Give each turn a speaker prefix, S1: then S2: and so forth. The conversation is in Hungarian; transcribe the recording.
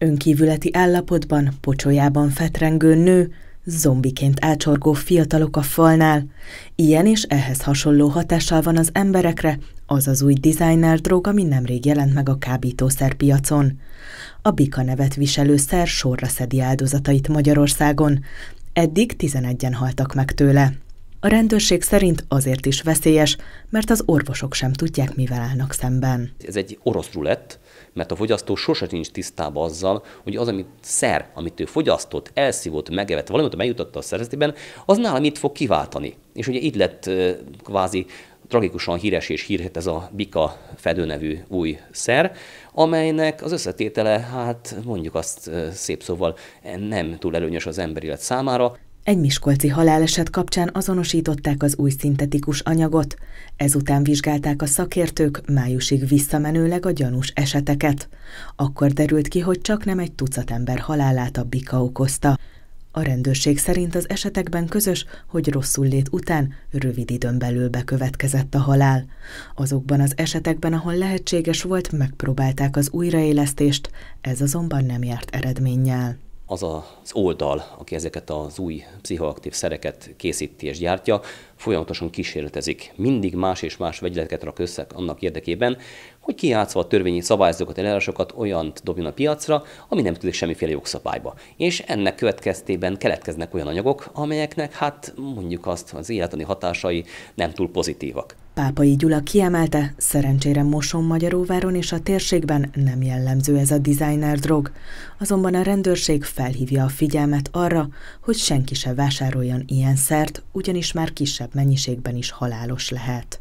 S1: Önkívületi állapotban, pocsolyában fetrengő nő, zombiként elcsorgó fiatalok a falnál. Ilyen és ehhez hasonló hatással van az emberekre az az új designer drog, ami nemrég jelent meg a kábítószerpiacon. A Bika nevet viselő szer sorra szedi áldozatait Magyarországon. Eddig 11-en haltak meg tőle. A rendőrség szerint azért is veszélyes, mert az orvosok sem tudják, mivel állnak szemben.
S2: Ez egy orosz rulett, mert a fogyasztó sosem nincs tisztában azzal, hogy az, amit szer, amit ő fogyasztott, elszívott, megevett, valamit megjutotta a szerzetében, az nála mit fog kiváltani. És ugye így lett kvázi tragikusan híres és hírhet ez a Bika fedő nevű új szer, amelynek az összetétele, hát mondjuk azt szép szóval, nem túl előnyös az élet számára.
S1: Egy miskolci haláleset kapcsán azonosították az új szintetikus anyagot, ezután vizsgálták a szakértők májusig visszamenőleg a gyanús eseteket. Akkor derült ki, hogy csak nem egy tucat ember halálát a bika okozta. A rendőrség szerint az esetekben közös, hogy rosszul lét után rövid időn belül bekövetkezett a halál. Azokban az esetekben, ahol lehetséges volt, megpróbálták az újraélesztést, ez azonban nem járt eredménnyel
S2: az az oldal, aki ezeket az új pszichoaktív szereket készíti és gyártja, folyamatosan kísérletezik. Mindig más és más vegyleteket rak össze annak érdekében, hogy kiátszva a törvényi szabályzókat, eljárásokat olyan dobjon a piacra, ami nem tűnik semmiféle jogszabályba. És ennek következtében keletkeznek olyan anyagok, amelyeknek hát mondjuk azt az életani hatásai nem túl pozitívak.
S1: Pápai Gyula kiemelte, szerencsére Moson Magyaróváron és a térségben nem jellemző ez a designer drog. Azonban a rendőrség felhívja a figyelmet arra, hogy senki se vásároljon ilyen szert, ugyanis már kisebb mennyiségben is halálos lehet.